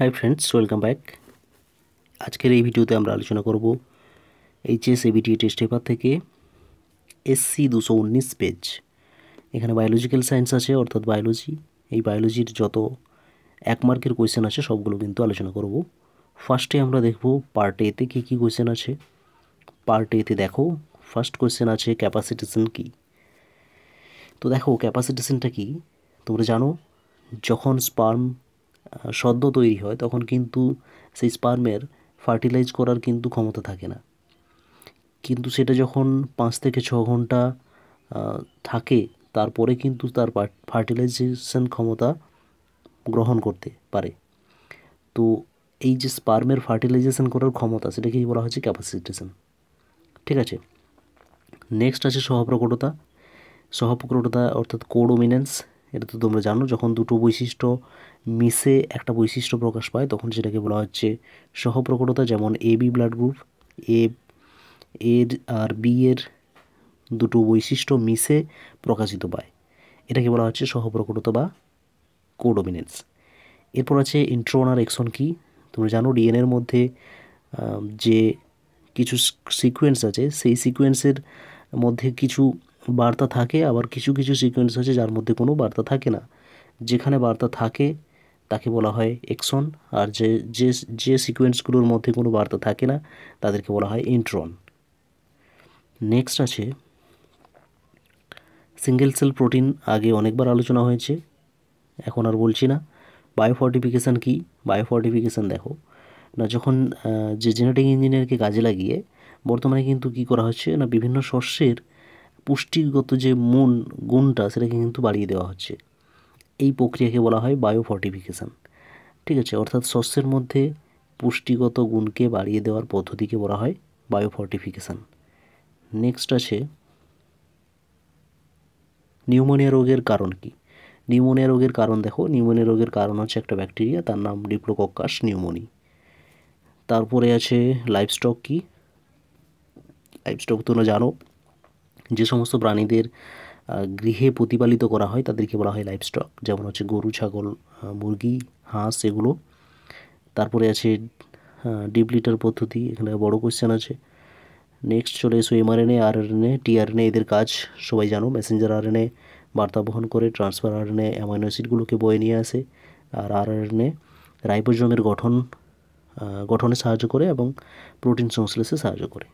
hi friends welcome back আজকের এই ভিডিওতে আমরা আলোচনা করব এইচএস এবিটিএ টেস্ট পেপার থেকে এসসি দুশো উনিশ পেজ এখানে বায়োলজিক্যাল সায়েন্স আছে অর্থাৎ বায়োলজি এই বায়োলজির যত এক মার্কের কোয়েশ্চেন আছে সবগুলো কিন্তু আলোচনা করব ফার্স্টে আমরা দেখব পার্ট এতে কী কী কোয়েশ্চেন আছে পার্ট এতে দেখো ফার্স্ট কোয়েশ্চেন আছে ক্যাপাসিটেশন কী তো দেখো ক্যাপাসিটেশনটা কি তোমরা জানো যখন স্পার্ম সদ্য তৈরি হয় তখন কিন্তু সেই স্পার্মের ফার্টিলাইজ করার কিন্তু ক্ষমতা থাকে না কিন্তু সেটা যখন পাঁচ থেকে ছ ঘন্টা থাকে তারপরে কিন্তু তার ফার্টিলাইজেশন ক্ষমতা গ্রহণ করতে পারে তো এই যে স্পার্মের ফার্টিলাইজেশন করার ক্ষমতা সেটাকেই বলা হচ্ছে ক্যাপাসিটেশন ঠিক আছে নেক্সট আছে সহপ্রকটতা সহপ্রকটতা অর্থাৎ কোডোমিনেন্স এটা তো তোমরা জানো যখন দুটো বৈশিষ্ট্য মিশে একটা বৈশিষ্ট্য প্রকাশ পায় তখন সেটাকে বলা হচ্ছে সহপ্রকটতা যেমন A B blood group A এর আর বি এর দুটো বৈশিষ্ট্য মিশে প্রকাশিত পায় এটাকে বলা হচ্ছে সহপ্রকটতা বা কোডোমিনেন্স এরপর আছে ইন্ট্রন আর এক্সন কি তোমরা জানো ডিএনএর মধ্যে যে কিছু সিকোয়েন্স আছে সেই সিকোয়েন্সের মধ্যে কিছু বার্তা থাকে আবার কিছু কিছু সিকোয়েন্স আছে যার মধ্যে কোনো বার্তা থাকে না যেখানে বার্তা থাকে তাকে বলা হয় এক্সন আর যে যে যে সিকোয়েন্সগুলোর মধ্যে কোনো বার্তা থাকে না তাদেরকে বলা হয় ইন্ট্রন নেক্সট আছে সিঙ্গেল সেল প্রোটিন আগে অনেকবার আলোচনা হয়েছে এখন আর বলছি না বায়োফর্টিফিকেশান কী বায়োফর্টিফিকেশান দেখো না যখন যে জেনেটিক ইঞ্জিনিয়ারকে কাজে লাগিয়ে বর্তমানে কিন্তু কি করা হচ্ছে না বিভিন্ন শস্যের পুষ্টিগত যে মন গুণটা সেটাকে কিন্তু বাড়িয়ে দেওয়া হচ্ছে এই প্রক্রিয়াকে বলা হয় বায়ো ফর্টিফিকেশান ঠিক আছে অর্থাৎ শস্যের মধ্যে পুষ্টিগত গুণকে বাড়িয়ে দেওয়ার পদ্ধতিকে বলা হয় বায়ো ফর্টিফিকেশান নেক্সট আছে নিউমোনিয়া রোগের কারণ কি নিউমোনিয়া রোগের কারণ দেখো নিউমোনিয়া রোগের কারণ হচ্ছে একটা ব্যাকটেরিয়া তার নাম ডিপ্লোকক্কাস নিউমোনি তারপরে আছে লাইভস্টক কি লাইভস্টক তোমরা জানো যে সমস্ত প্রাণীদের গৃহে প্রতিপালিত করা হয় তাদেরকে বলা হয় লাইফ স্টক যেমন হচ্ছে গরু ছাগল মুরগি হাঁস এগুলো তারপরে আছে ডিপ লিটার পদ্ধতি এখানে বড় কোয়েশ্চেন আছে নেক্সট চলে এসো এমআরএনএ আরএনএ টিআরএনএ এদের কাজ সবাই জানো মেসেঞ্জার এনএ বার্তা বহন করে ট্রান্সফার আর অ্যামাইনো অ্যাসিডগুলোকে বয়ে নিয়ে আসে আর আর এনএ রাইবোজোমের গঠন গঠনে সাহায্য করে এবং প্রোটিন সংশ্লেষে সাহায্য করে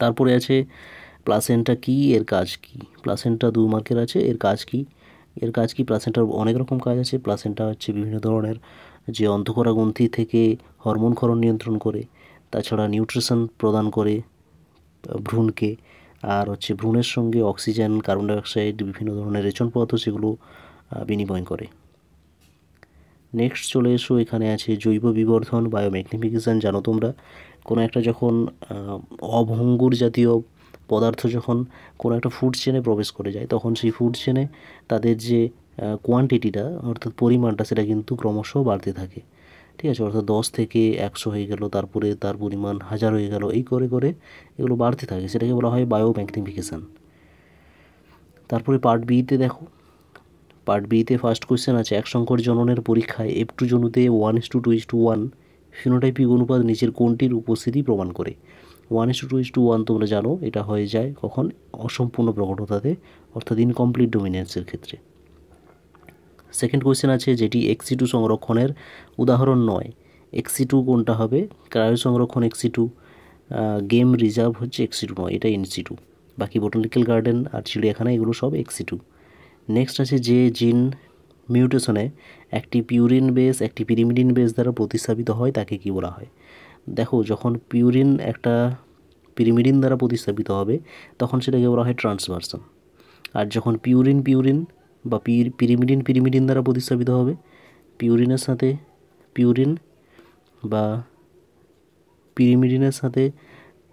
তারপরে আছে প্লাসেন্টা কি এর কাজ কি প্লাসেন্টা দু মার্কের আছে এর কাজ কি এর কাজ কি প্লাসেন্টার অনেক রকম কাজ আছে প্লাসেন্টা হচ্ছে বিভিন্ন ধরনের যে অন্ধকরা গ্রন্থি থেকে হরমোন ক্ষরণ নিয়ন্ত্রণ করে তাছাড়া নিউট্রিশন প্রদান করে ভ্রূণকে আর হচ্ছে ভ্রূণের সঙ্গে অক্সিজেন কার্বন ডাইঅক্সাইড বিভিন্ন ধরনের রেচন পদার্থ সেগুলো বিনিময় করে নেক্সট চলে এসো এখানে আছে জৈব বিবর্ধন বায়োম্যাগনিফিকেশান জানো তোমরা কোনো একটা যখন অভঙ্গুর জাতীয় পদার্থ যখন কোনো একটা ফুড চেনে প্রবেশ করে যায় তখন সেই ফুড চেনে তাদের যে কোয়ান্টিটিটা অর্থাৎ পরিমাণটা সেটা কিন্তু ক্রমশ বাড়তে থাকে ঠিক আছে অর্থাৎ দশ থেকে একশো হয়ে গেল তারপরে তার পরিমাণ হাজার হয়ে গেল এই করে করে এগুলো বাড়তে থাকে সেটাকে বলা হয় বায়ো ম্যাগনিফিকেশান তারপরে পার্ট বিতে দেখো পার্ট বিতে ফার্স্ট কোয়েশ্চেন আছে এক সংকর জননের পরীক্ষায় এফ টু জনুতে one is two two is two one phenotypic অনুপাত নিচের কোনটির উপস্থিতি প্রমাণ করে one is two two is two one তোমরা জানো এটা হয়ে যায় কখন অসম্পূর্ণ প্রকটতাতে অর্থাৎ ইনকমপ্লিট ডোমিনেন্সের ক্ষেত্রে সেকেন্ড কোয়েশ্চেন আছে যেটি এক্সি টু e সংরক্ষণের উদাহরণ নয় এক্সি টু e কোনটা হবে ক্রায়ো সংরক্ষণ ex situ e game reserve হচ্ছে এক্সি টু নয় এটা এনসি টু বাকি বোটানিক্যাল গার্ডেন আর চিড়িয়াখানা এগুলো সব এক্সি টু নেক্সট আছে যে জিন মিউটেশনে একটি পিউরিন বেস একটি পিরিমিডিন বেস দ্বারা প্রতিস্থাপিত হয় তাকে কি বলা হয় দেখো যখন পিউরিন একটা পিরিমিডিন দ্বারা প্রতিস্থাপিত হবে তখন সেটাকে বলা হয় ট্রান্সভার্সন আর যখন পিউরিন পিউরিন বা পিরিমিডিন পিরিমিডিন দ্বারা প্রতিস্থাপিত হবে পিউরিনের সাথে পিউরিন বা পিরিমিডিনের সাথে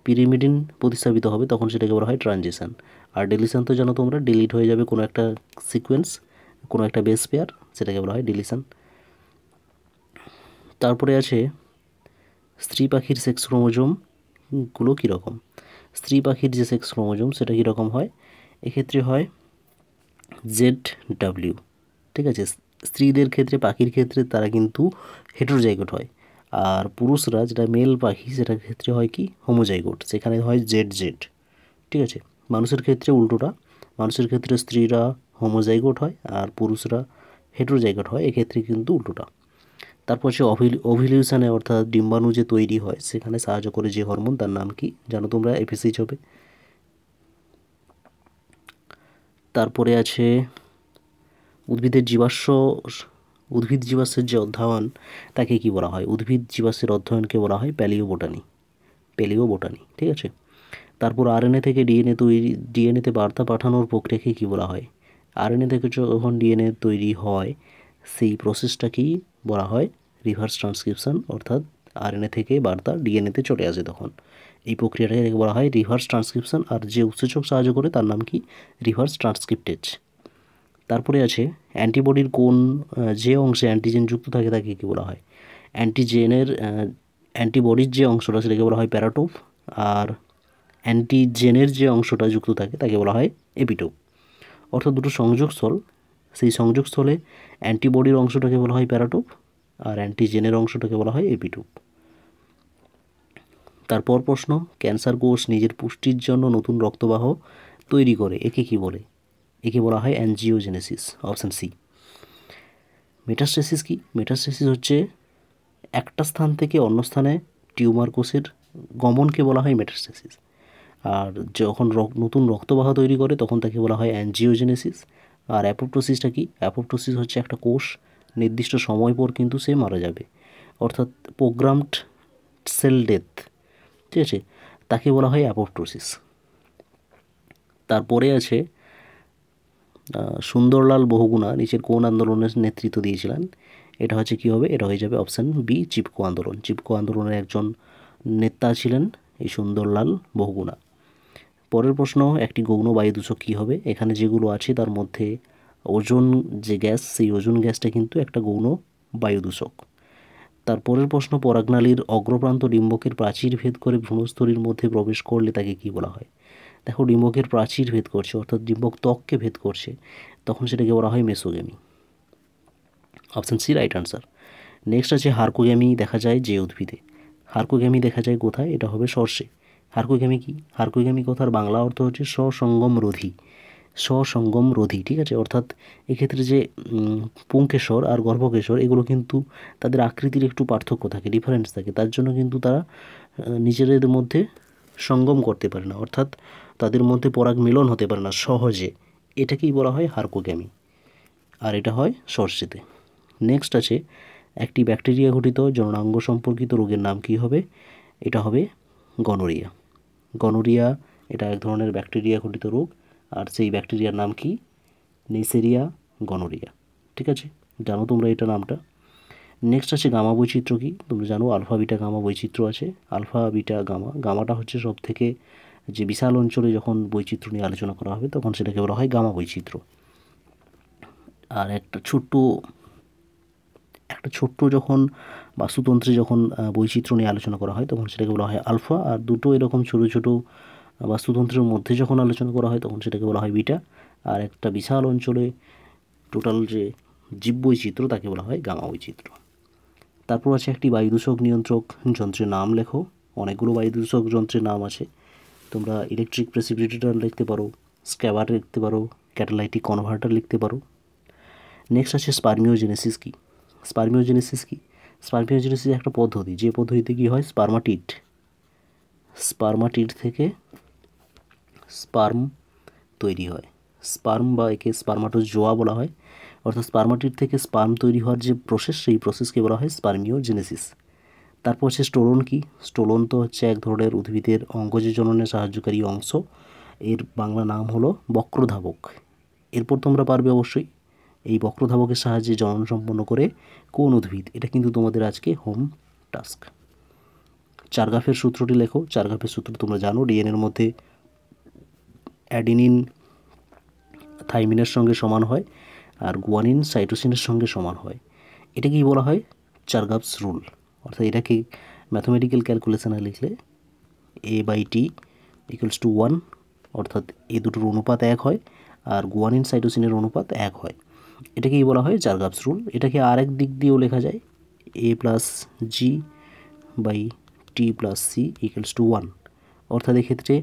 পিরিমিডিন প্রতিস্থাপিত হবে তখন সেটাকে বলা হয় ট্রানজিশান আর ডিলিশান তো জানো তোমরা ডিলিট হয়ে যাবে কোনো একটা সিকোয়েন্স কোনো একটা বেস পেয়ার সেটাকে বলা হয় ডিলিশান তারপরে আছে স্ত্রী পাখির সেক্স ক্রোমোজোমগুলো কীরকম স্ত্রী পাখির যে সেক্স ক্রোমোজোম সেটা কীরকম হয় এক্ষেত্রে হয় জেড ডাব্লিউ ঠিক আছে স্ত্রীদের ক্ষেত্রে পাখির ক্ষেত্রে তারা কিন্তু হেটোজাইগোট হয় আর পুরুষরা যেটা মেল পাখি সেটার ক্ষেত্রে হয় কি হোমোজাইগোট সেখানে হয় জেড জেড ঠিক আছে মানুষের ক্ষেত্রে উল্টোটা মানুষের ক্ষেত্রে স্ত্রীরা হোমোজাইগোট হয় আর পুরুষরা হেটোজাইগোট হয় এক্ষেত্রে কিন্তু উল্টোটা তারপর সে অভিলিউশানে অর্থাৎ ডিম্বাণু যে তৈরি হয় সেখানে সাহায্য করে যে হরমোন তার নাম কি জানো তোমরা এপিসিজ হবে তারপরে আছে উদ্ভিদের জীবাশ্ম উদ্ভিদ জীবাশ্মের যে অধ্যয়ন তাকে কি বলা হয় উদ্ভিদ জীবাশ্মের অধ্যয়নকে বলা হয় প্যালিও বোটানি প্যালিও বোটানি ঠিক আছে তারপর আরএনএ থেকে ডিএনএ তৈরি ডিএনএতে বার্তা পাঠানোর প্রক্রিয়াকে কী বলা হয় আরএনএ থেকে যখন ডিএনএ তৈরি হয় সেই প্রসেসটা কি বলা হয় রিভার্স ট্রান্সক্রিপশন অর্থাৎ আরএনএ থেকে বার্তা ডিএনএতে চলে আসে তখন এই প্রক্রিয়াটাকে বলা হয় রিভার্স ট্রান্সক্রিপশন আর যে উৎসেচক সাহায্য করে তার নাম কি রিভার্স ট্রান্সক্রিপ্টেজ তারপরে আছে অ্যান্টিবডির কোন যে অংশে অ্যান্টিজেন যুক্ত থাকে তাকে কী বলা হয় অ্যান্টিজেনের অ্যান্টিবডির যে অংশটা সেটাকে বলা হয় প্যারাটোপ আর অ্যান্টিজেনের যে অংশটা যুক্ত থাকে তাকে বলা হয় এপিটোপ অর্থাৎ দুটো সংযোগস্থল সেই সংযোগস্থলে অ্যান্টিবডির অংশটাকে বলা হয় প্যারাটোপ আর অ্যান্টিজেনের অংশটাকে বলা হয় এপিটোপ তারপর প্রশ্ন ক্যান্সার কোষ নিজের পুষ্টির জন্য নতুন রক্তবাহ তৈরি করে একে কি বলে একে বলা হয় অ্যানজিওজেনেসিস অপশান সি মেটাস্টেসিস কি মেটাস্টেসিস হচ্ছে একটা স্থান থেকে অন্য স্থানে টিউমার কোষের গমনকে বলা হয় মেটাস্টেসিস আর যখন নতুন রক্তবাহ তৈরি করে তখন তাকে বলা হয় অ্যানজিওজেনেসিস আর অ্যাপোপ্টোসিসটা কি অ্যাপোপ্টোসিস হচ্ছে একটা কোষ নির্দিষ্ট সময় পর কিন্তু সে মারা যাবে অর্থাৎ প্রোগ্রামড সেল ডেথ ঠিক আছে তাকে বলা হয় অ্যাপোপ্টোসিস তারপরে আছে সুন্দরলাল বহুগুণা নিচের কোন আন্দোলনের নেতৃত্ব দিয়েছিলেন এটা হচ্ছে কী হবে এটা হয়ে যাবে অপশান বি চিপকো আন্দোলন চিপকো আন্দোলনের একজন নেতা ছিলেন এই সুন্দরলাল বহুগুণা পরের প্রশ্ন একটি গৌণ বায়ু দূষক কী হবে এখানে যেগুলো আছে তার মধ্যে ওজন যে গ্যাস সেই ওজন গ্যাসটা কিন্তু একটা গৌণ বায়ু দূষক তারপরের প্রশ্ন পরাগনালীর অগ্রপ্রান্ত ডিম্বকের প্রাচীর ভেদ করে ভ্রূণস্থলীর মধ্যে প্রবেশ করলে তাকে কি বলা হয় দেখো ডিম্বকের প্রাচীর ভেদ করছে অর্থাৎ ডিম্বক ত্বককে ভেদ করছে তখন সেটাকে বলা হয় mesogamy option C right answer next আছে হার্কোগ্যামি দেখা যায় যে উদ্ভিদে হার্কোগ্যামি দেখা যায় কোথায় এটা হবে সর্ষে হারকুইগামী কী হারকুইগামী কথার বাংলা অর্থ হচ্ছে স্বসঙ্গম রোধী স্বসঙ্গম রোধী ঠিক আছে অর্থাৎ এক্ষেত্রে যে পুঙ্কেশ্বর আর গর্ভকেশ্বর এগুলো কিন্তু তাদের আকৃতির একটু পার্থক্য থাকে ডিফারেন্স থাকে তার জন্য কিন্তু তারা নিজেদের মধ্যে সঙ্গম করতে পারে না অর্থাৎ তাদের মধ্যে পরাগ মিলন হতে পারে না সহজে এটাকেই বলা হয় হার্কোগ্যামি আর এটা হয় সর্ষেতে নেক্সট আছে একটি ব্যাকটেরিয়া ঘটিত জননাঙ্গ সম্পর্কিত রোগের নাম কি হবে এটা হবে গনোরিয়া গনোরিয়া এটা এক ধরনের ব্যাকটেরিয়া ঘটিত রোগ আর সেই ব্যাকটেরিয়ার নাম কি নেসেরিয়া গনোরিয়া ঠিক আছে জানো তোমরা এটা নামটা নেক্সট আছে গামা বৈচিত্র্য কী তোমরা জানো আলফা বিটা গামা বৈচিত্র্য আছে আলফা বিটা গামা গামাটা হচ্ছে সব থেকে যে বিশাল অঞ্চলে যখন বৈচিত্র্য নিয়ে আলোচনা করা হবে তখন সেটাকে বলা হয় গামা বৈচিত্র্য আর একটা ছোট্ট একটা ছোট্ট যখন বাস্তুতন্ত্রে যখন বৈচিত্র্য নিয়ে আলোচনা করা হয় তখন সেটাকে বলা হয় আলফা আর দুটো এরকম ছোট ছোট বাস্তুতন্ত্রের মধ্যে যখন আলোচনা করা হয় তখন সেটাকে বলা হয় বিটা আর একটা বিশাল অঞ্চলে টোটাল যে জীব বৈচিত্র্য তাকে বলা হয় গামা বৈচিত্র্য তারপর আছে একটি বায়ুদূষক নিয়ন্ত্রক যন্ত্রের নাম লেখো অনেকগুলো বায়ুদূষক যন্ত্রের নাম আছে তোমরা ইলেকট্রিক প্রেসিপিটেটার লিখতে পারো স্ক্যাবার লিখতে পারো ক্যাটালাইটিক কনভার্টার লিখতে পারো নেক্সট আছে স্পার্মিওজেনেসিস কী স্পার্মিওজেনেসিস কি স্পার্মিওজেনেসিস একটা পদ্ধতি যে পদ্ধতিতে কী হয় স্পার্মাটিড স্পার্মাটিড থেকে স্পার্ম তৈরি হয় স্পার্ম বা একে জোয়া বলা হয় অর্থাৎ স্পার্মাটিড থেকে স্পার্ম তৈরি হওয়ার যে প্রসেস সেই প্রসেসকে বলা হয় স্পার্মিওজেনেসিস তারপর হচ্ছে স্টোলন কি স্টোলন তো হচ্ছে এক ধরনের উদ্ভিদের যে জননে সাহায্যকারী অংশ এর বাংলা নাম হলো বক্রধাবক এরপর তোমরা পারবে অবশ্যই এই বক্রধাবকের সাহায্যে জনন সম্পন্ন করে কোন উদ্ভিদ এটা কিন্তু তোমাদের আজকে হোম টাস্ক চারগাফের সূত্রটি লেখো চারগাফের সূত্র তোমরা জানো ডিএনএর মধ্যে অ্যাডিনিন থাইমিনের সঙ্গে সমান হয় আর গুয়ানিন সাইটোসিনের সঙ্গে সমান হয় এটাকেই বলা হয় চারগাফস রুল অর্থাৎ এটাকে ম্যাথমেটিক্যাল ক্যালকুলেশনে লিখলে A by T equals to one অর্থাৎ এ দুটোর অনুপাত এক হয় আর গুয়ানিন সাইটোসিনের অনুপাত এক হয় এটাকেই বলা হয় জারগাবস রুল এটাকে আরেক দিক দিয়েও লেখা যায় A plus G by T plus C equals to one অর্থাৎ এক্ষেত্রে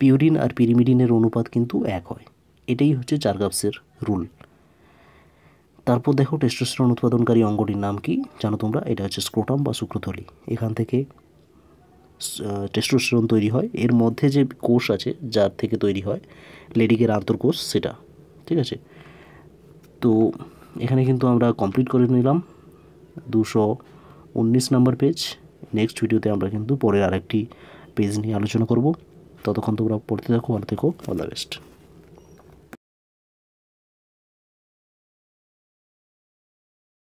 পিউরিন আর পিরিমিডিনের অনুপাত কিন্তু এক হয় এটাই হচ্ছে জারগাবসের রুল তারপর দেখো টেস্টোস্টেরন উৎপাদনকারী অঙ্গটির নাম কি জানো তোমরা এটা হচ্ছে স্ক্রোটাম বা শুক্রথলি এখান থেকে টেস্টোস্টেরন তৈরি হয় এর মধ্যে যে কোষ আছে যার থেকে তৈরি হয় লেডিকের আন্তর্কোষ সেটা ঠিক আছে তো এখানে কিন্তু আমরা কমপ্লিট করে নিলাম দুশো উনিশ নাম্বার পেজ নেক্সট ভিডিওতে আমরা কিন্তু পরের আরেকটি পেজ নিয়ে আলোচনা করব ততক্ষণ তোমরা পড়তে থাকো আর দেখো অল দ্য বেস্ট